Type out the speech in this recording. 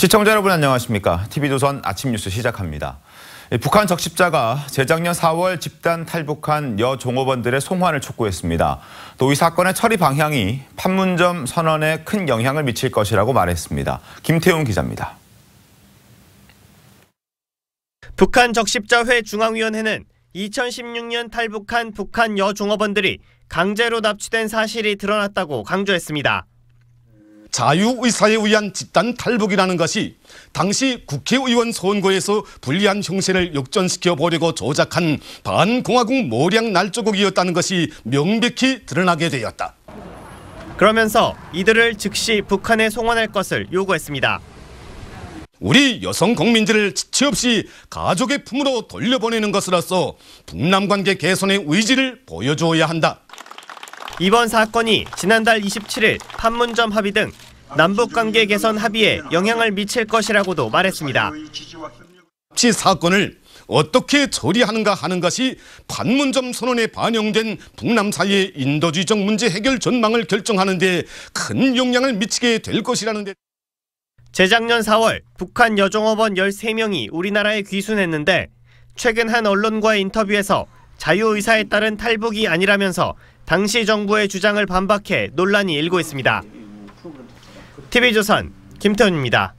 시청자 여러분 안녕하십니까. TV조선 아침 뉴스 시작합니다. 예, 북한 적십자가 재작년 4월 집단 탈북한 여 종업원들의 송환을 촉구했습니다. 또 이 사건의 처리 방향이 판문점 선언에 큰 영향을 미칠 것이라고 말했습니다. 김태훈 기자입니다. 북한 적십자회 중앙위원회는 2016년 탈북한 북한 여 종업원들이 강제로 납치된 사실이 드러났다고 강조했습니다. 자유의사에 의한 집단 탈북이라는 것이 당시 국회의원 선거에서 불리한 형세를 역전시켜 보려고 조작한 반공화국 모량 날조국이었다는 것이 명백히 드러나게 되었다. 그러면서 이들을 즉시 북한에 송환할 것을 요구했습니다. 우리 여성 공민들을 지체 없이 가족의 품으로 돌려보내는 것으로서 북남 관계 개선의 의지를 보여줘야 한다. 이번 사건이 지난달 27일 판문점 합의 등 남북관계 개선 합의에 영향을 미칠 것이라고도 말했습니다. 이 사건을 어떻게 처리하는가 하는 것이 판문점 선언에 반영된 북남 사이의 인도주의적 문제 해결 전망을 결정하는 데큰 영향을 미치게 될 것이라는데 재작년 4월 북한 여종업원 13명이 우리나라에 귀순했는데 최근 한 언론과의 인터뷰에서 자유의사에 따른 탈북이 아니라면서 당시 정부의 주장을 반박해 논란이 일고 있습니다. TV조선 김태훈입니다.